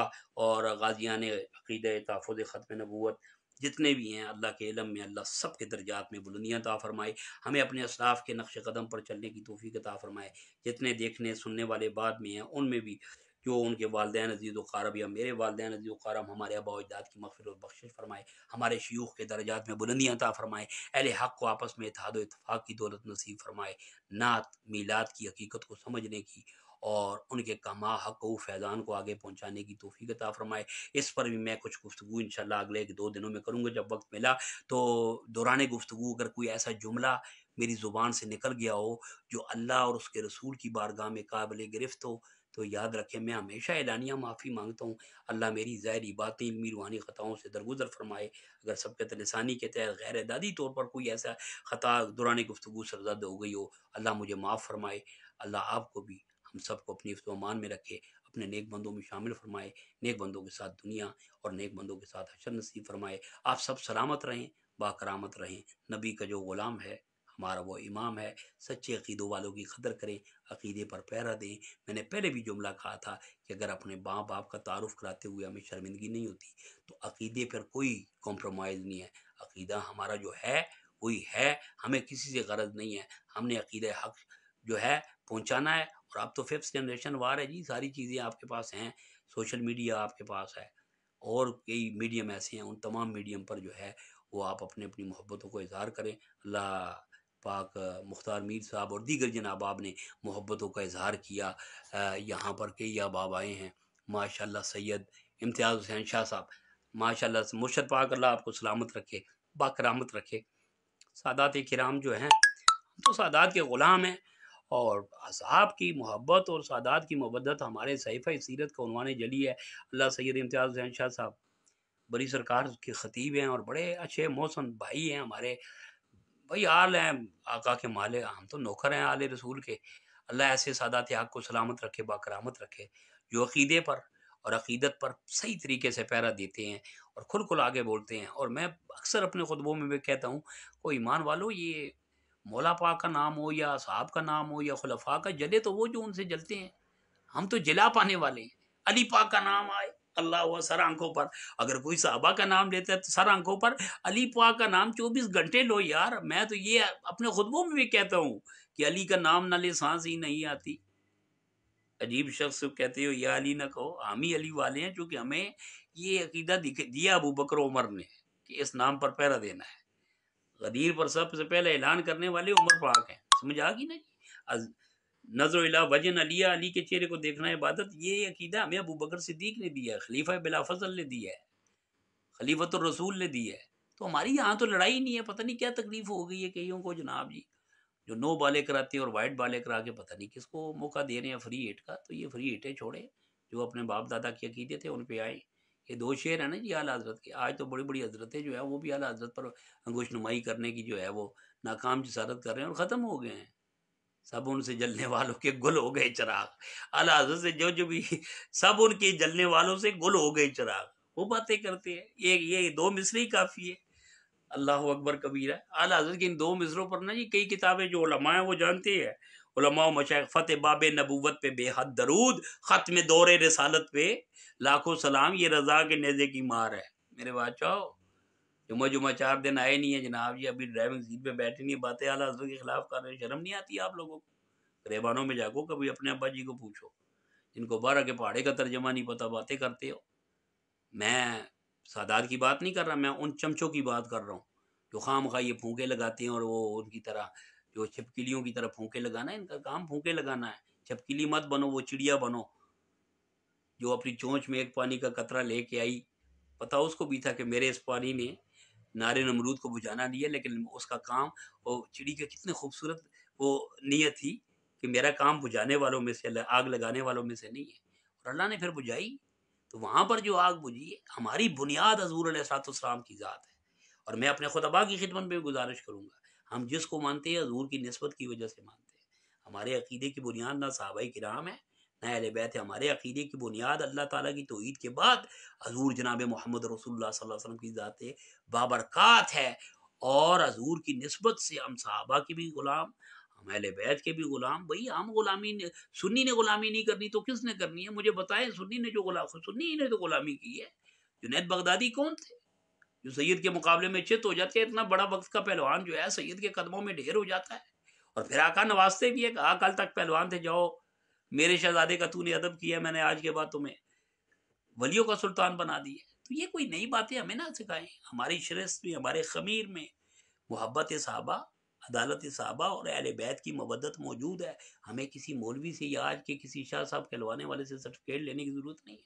और गाजियान अक़ीद तहफ़ ख़त्म नबूत जितने भी हैं अल्लाह के इलम में अल्लाह सब के दर्जात में बुलंदियाँ ता फरमाए हमें अपने असलाफ के नक्श कदम पर चलने की तोफ़ी ता फरमाए जितने देखने सुनने वाले बाद में हैं उनमें भी जो उनके वालदेन अजीज़ वारब या मेरे वालद अजीज़ वारम हमारे अबा अजदाद की मफिर और बख्शिश फरमाए हमारे शयूख के दर्जात में बुलंदियाँ ता फरमाए अहल हक़ को आपस में इतहाद इतफाक़ की दौलत नसीब फरमाए नात मीलाद की हकीकत को समझने की और उनके कमा हक फैज़ान को आगे पहुँचाने की तोफ़ी कता फ़रमाए इस पर भी मैं कुछ गुफ्तु इन अगले एक दो दिनों में करूँगा जब वक्त मिला तो दौरान गुफ्तु अगर कोई ऐसा जुमला मेरी ज़ुबान से निकल गया हो जो अल्लाह और उसके रसूल की बारगाह में काबिल गिरफ्त हो तो याद रखें मैं हमेशा एलानिया माफ़ी मांगता हूँ अल्लाह मेरी ज़ाहरी बातें इलमी रूहानी ख़ताओं से दरगुजर फरमाए अगर सबकत लसानी के तहत गैर दादी तौर पर कोई ऐसा ख़ता दौरान गुफ्तु सरजद हो गई हो अल्लाह मुझे माफ़ फरमाए अल्लाह आपको भी हम सबको अपनी मान में रखे अपने नेक बंदों में शामिल फरमाए नेक बंदों के साथ दुनिया और नेक बंदों के साथ हशर नसीब फरमाए आप सब सलामत रहें बाकरामत रहें नबी का जो ग़ुलाम है हमारा वो इमाम है सच्चे अकीदों वालों की कदर करें अकीदे पर पैरा दें मैंने पहले भी जुमला कहा था कि अगर अपने माँ बाप का तारुफ कराते हुए हमें शर्मिंदगी नहीं होती तो अकीदे पर कोई कॉम्प्रोमाइज़ नहीं है अकीदा हमारा जो है वही है हमें किसी से गरज नहीं है हमने अकीद हक जो है पहुँचाना है और अब तो फिफ्थ जनरेशन वार है जी सारी चीज़ें आपके पास हैं सोशल मीडिया आपके पास है और कई मीडियम ऐसे हैं उन तमाम मीडियम पर जो है वो आप अपने अपनी मोहब्बतों को इजहार करें अल्लाह पाक मुख्तार मीर साहब और दीगर जिन अहबाब ने मोहब्बतों का इजहार किया यहाँ पर कई अहबाब आए हैं माशा सैयद इम्तियाज़ हुसैन शाह साहब माशा मुर्शद पाक अल्लाह आपको सलामत रखे बाकरामत रखे सादात कराम जो हैं हम तो सादात के ग़ुलाम हैं और असहाब की मोहब्बत और सादात की मोहब्बत हमारे सहीफ़ सीरत का उनवान जली है अल्लाह सैद इम्तियाज़ हुसैन शाह साहब बड़ी सरकार के ख़तीब हैं और बड़े अच्छे मौसम भाई हैं हमारे भाई आल हैं आका के माले हम तो नौकर हैं आल रसूल के अल्लाह ऐसे सादात हक को सलामत रखे बाकरामत रखे जो अकीदे पर और अकीदत पर सही तरीके से पैरा देते हैं और खुल खुल आगे बोलते हैं और मैं अक्सर अपने खुतबों में भी कहता हूँ कोई ईमान वालो ये मौला पाक का नाम हो या साहब का नाम हो या खुलफा का जले तो वो जो उनसे जलते हैं हम तो जला पाने वाले हैं अली पाक का नाम आए अल्लाह हुआ सर आंखों पर अगर कोई साहबा का नाम लेता है तो सर आंखों पर अली पाक का नाम चौबीस घंटे लो यार मैं तो ये अपने खुतबों में भी कहता हूँ कि अली का नाम ना ले सांस ही नहीं आती अजीब शख्स कहते हो या अली ना कहो हम ही अली वाले हैं चूँकि हमें ये अकीदा दिया अबू बकर उमर ने कि इस नाम पर पैरा देना है गदीर पर सबसे पहले ऐलान करने वाले उमर पाक हैं समझ आ गई ना जी नजर वजन अलिया अली के चेहरे को देखना इबादत ये अकीदा हमें अबू बकर सिद्दीक ने दिया है खलीफा बिलाफजल ने दिया है खलीफत रसूल ने दिया है तो हमारी यहाँ तो लड़ाई नहीं है पता नहीं क्या तकलीफ हो गई है कईयों को जनाब जी जो नो बाले कराते और वाइट बाले करा के पता नहीं किसको मौका दे रहे हैं फ्री हिट का तो ये फ्री हिटें छोड़े जो अपने बाप दादा के अकीदे थे उन पर आए ये दो शेर है ना जी आला हजरत के आज तो बड़ी बड़ी हजरतें जो है वो भी आला हजरत पर अंगोश नुमाई करने की जो है वो नाकाम जसारत कर रहे हैं और ख़त्म हो गए हैं सब उनसे जलने वालों के गुल हो गए चिराग आला हजरत से जो जो भी सब उनके जलने वालों से गुल हो गए चिराग वो बातें करते हैं ये ये दो ही काफ़ी है अल्लाह अकबर कबीर है आला हजरत के इन दो मिसरों पर ना जी कई किताबें जो लमाएँ वो जानते हैं फतेह बाब नबूत पे बेहद दरूद ख़त्म दौरे रसालत पे लाखों सलाम ये रज़ा के नजे की मार है मेरे बादशाह जुम्मे जुम्मे चार दिन आए नहीं है जनाब जी अभी ड्राइविंग सीट पे बैठे नहीं बातें आला हजरत के खिलाफ कर रहे शर्म नहीं आती आप लोगों को रेबानों में जाको कभी अपने अब्बा जी को पूछो जिनको बारह के पहाड़े का तर्जमा नहीं पता बातें करते हो मैं सादात की बात नहीं कर रहा मैं उन चमचों की बात कर रहा हूँ जो खाम खा ये फूके लगाते हैं और वो उनकी तरह जो छिपकिलियों की तरह फूके लगाना है इनका काम फूके लगाना है छिपकली मत बनो वो चिड़िया बनो जो अपनी चोंच में एक पानी का कतरा लेके आई पता उसको भी था कि मेरे इस पानी ने नारे अमरूद को बुझाना नहीं है लेकिन उसका काम वो चिड़ी के कितने खूबसूरत वो नीयत थी कि मेरा काम बुझाने वालों में से आग लगाने वालों में से नहीं है और अल्लाह ने फिर बुझाई तो वहाँ पर जो आग बुझी है हमारी बुनियाद हजूर सलाम की ज़ात है और मैं अपने खुतबा की खिदमत में गुजारिश करूँगा हम जिसको मानते हैं हजूर की नस्बत की वजह से मानते हैं हमारे अकीदे की बुनियाद ना साहबा कराम है ना अहल बैत है हमारे अकीदे की बुनियाद अल्लाह ताला की तोहद के बाद हजूर जनाब मोहम्मद रसुल्ला वसम की ज़ात बाबरकत है और हजूर की नस्बत से हम साहबा के भी गुलाम हम अहल बैत के भी गुलाम भाई हम गुलामी ने सुन्नी ने गुलामी नहीं करनी तो किसने करनी है मुझे बताएं सुन्नी ने जो गुलाम सुन्नी ने तो गुलामी की है जुनेद बगदादी कौन थे जो सैयद के मुकाबले में चित हो जाते हैं इतना बड़ा वक्त का पहलवान जो है सैयद के कदमों में ढेर हो जाता है और फिर आका नवाजते भी है आ कल तक पहलवान थे जाओ मेरे शहजादे का तूने अदब किया मैंने आज के बाद तुम्हें वलियों का सुल्तान बना दिया तो ये कोई नई बातें हमें ना सिखाएं हमारी शरस में हमारे खमीर में मोहब्बत साहबा अदालत साहबा और अहल बैत की मबदत मौजूद है हमें किसी मौलवी से या आज के किसी शाह साहब कहलवाने वाले से सर्टिफिकेट लेने की ज़रूरत नहीं है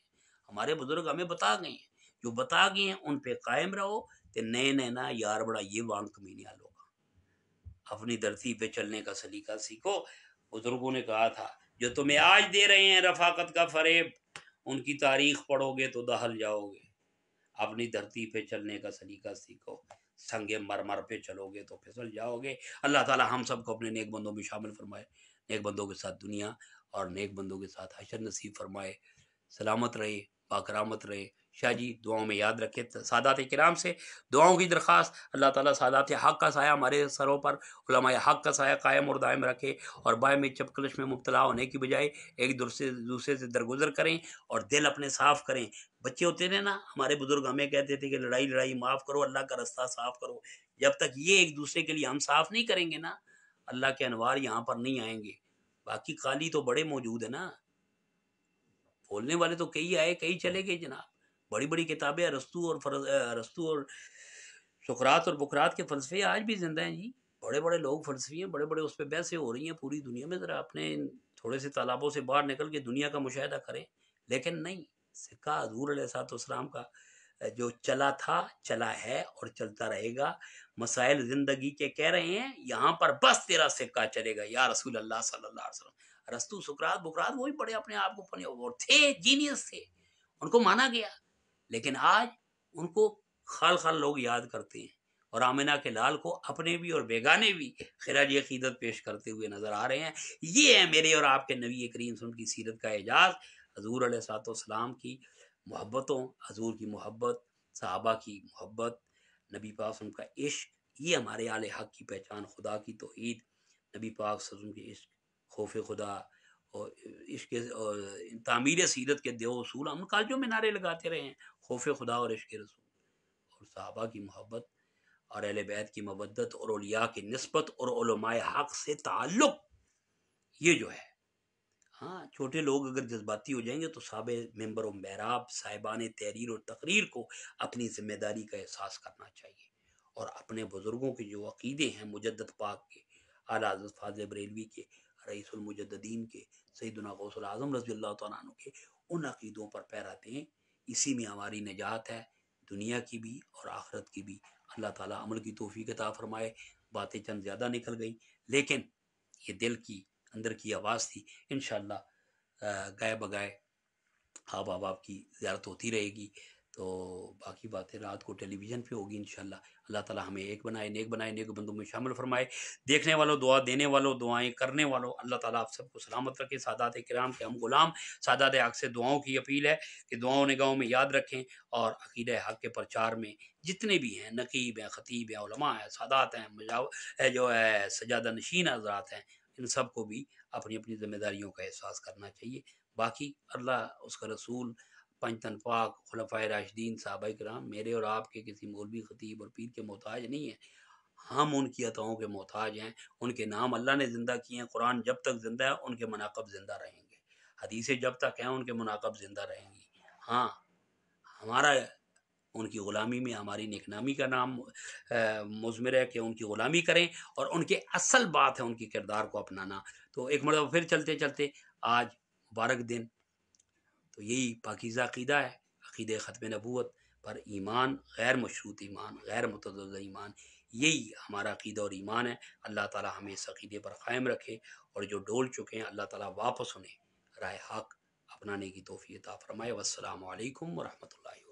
हमारे बुज़ुर्ग हमें बता गए हैं जो बता गए हैं उन पे कायम रहो तो नए नए ना यार बड़ा ये वांग कमीनिया लोग अपनी धरती पे चलने का सलीका सीखो बुजुर्गों ने कहा था जो तुम्हें आज दे रहे हैं रफाकत का फरेब उनकी तारीख पढ़ोगे तो दहल जाओगे अपनी धरती पे चलने का सलीका सीखो संगे मरमर पे चलोगे तो फिसल जाओगे अल्लाह ताला हम सबको अपने नेक बंदों में शामिल फरमाए नेक बंदों के साथ दुनिया और नेक बंदों के साथ हशर नसीब फरमाए सलामत रहे बाकरामत रहे शाह जी दुआओं में याद रखे सादात नाम से दुआओं की दरख्वास्त अल्लाह ताला सादात हक का साया हमारे सरों पर उलमाए हक का साया कायम और दायम रखे और बाय में चपकलश में मुबतला होने की बजाय एक दूसरे दूसरे से दरगुजर करें और दिल अपने साफ़ करें बच्चे होते थे ना हमारे बुजुर्ग हमें कहते थे कि लड़ाई लड़ाई माफ़ करो अल्लाह का रास्ता साफ़ करो जब तक ये एक दूसरे के लिए हम साफ़ नहीं करेंगे ना अल्लाह के अनवार यहाँ पर नहीं आएंगे बाकी खाली तो बड़े मौजूद है ना बोलने वाले तो कई आए कई चले गए जनाब बड़ी बड़ी किताबें अरस्तु और फर अरस्तु और सुखरात और बकरात के फ़लसफे आज भी ज़िंदा हैं जी बड़े बड़े लोग फलसफे हैं बड़े बड़े उस पर बहसें हो रही हैं पूरी दुनिया में ज़रा अपने थोड़े से तालाबों से बाहर निकल के दुनिया का मुशाह करें लेकिन नहीं सिक्का हजूर सातम का जो चला था चला है और चलता रहेगा मसाइल ज़िंदगी के कह रहे हैं यहाँ पर बस तेरा सिक्का चलेगा या रसूल अल्लाह सल्लाम रस्तू रस्तु सुकरात बुकरात वो भी बड़े अपने आप को पने और थे जीनियस थे उनको माना गया लेकिन आज उनको खाल खाल लोग याद करते हैं और आमिना के लाल को अपने भी और बेगाने भी खराज अकीदत पेश करते हुए नज़र आ रहे हैं ये है मेरे और आपके नबी करीम सुन की सीरत का एजाज हजूर सातोसलाम की मोहब्बतों हजूर की मोहब्बत सहाबा की मोहब्बत नबी पाक उनका इश्क ये हमारे आल हक की पहचान खुदा की तोहद नबी पाक सजम के इश्क खौफ खुदा और इश्क और तामीर सीरत के दो असूल हम कालजों में नारे लगाते रहे हैं खौफ खुदा और इश्क रसूल और साहबा की मोहब्बत और अहल बैत की मबदत और अलिया की नस्बत और हक़ से ताल्लुक़ ये जो है हाँ छोटे लोग अगर जज्बाती हो जाएंगे तो साब मेंबर व महराब साहिबान तहरीर और तकरीर को अपनी जिम्मेदारी का एहसास करना चाहिए और अपने बुज़ुर्गों के जो अकीदे हैं मुजद पाक के आला हजरत फाजल बरेलवी के रईसमजद्दीन के सईदना गौसल आज़म रजी अल्लाह तु के उन अकीदों पर पैराते हैं इसी में हमारी निजात है दुनिया की भी और आखरत की भी अल्लाह ताला अमल की तोहफी कता फरमाए बातें चंद ज़्यादा निकल गई लेकिन ये दिल की अंदर की आवाज़ थी इन गाय बगाए हाब अहबाब की ज्यारत होती रहेगी तो बाकी बातें रात को टेलीविज़न पे होगी इंशाल्लाह अल्लाह ताला हमें एक बनाए नेक बनाए नेक बंदों में शामिल फरमाए देखने वालों दुआ देने वालों दुआएं करने वालों अल्लाह ताला आप सबको सलामत रखे सादात कराम के हम गुलाम सादात हक से दुआओं की अपील है कि दुआओं ने गाँव में याद रखें और अकीद हक के प्रचार में जितने भी हैं नकीब हैं ख़तीब हैं उलमा हैं सादात हैं मजाव है जो है सजादा नशीन हजरात हैं इन सब को भी अपनी अपनी जिम्मेदारियों का एहसास करना चाहिए बाकी अल्लाह उसका रसूल पंच तनख्वाह खलफा राशदीन साहबा कराम मेरे और आपके किसी मौलवी खतीब और पीर के मोहताज नहीं हैं हम उनकी अताओं के मोहताज हैं उनके नाम अल्लाह ने ज़िंदा किए हैं कुरान जब तक ज़िंदा है उनके मनाकब ज़िंदा रहेंगे हदीसें जब तक हैं उनके मनाकब ज़िंदा रहेंगी हाँ हमारा उनकी ग़ुलामी में हमारी निकनामी का नाम मुजमर है कि उनकी ग़ुलामी करें और उनके असल बात है उनके किरदार को अपनाना तो एक मतलब फिर चलते चलते आज मुबारक दिन तो यही पाकिज़ा अकीदा है अकीद ख़त्म नबूत पर ईमान गैर मशरूत ईमान गैर मतद ईमान यही हमारा अकीदा और ईमान है अल्लाह ताला हमें इस अकीदे पर क़ायम रखे और जो डोल चुके हैं अल्लाह ताला वापस उन्हें राय हक़ अपनाने की तोफ़ी ता फरमाए वालकम वरहमल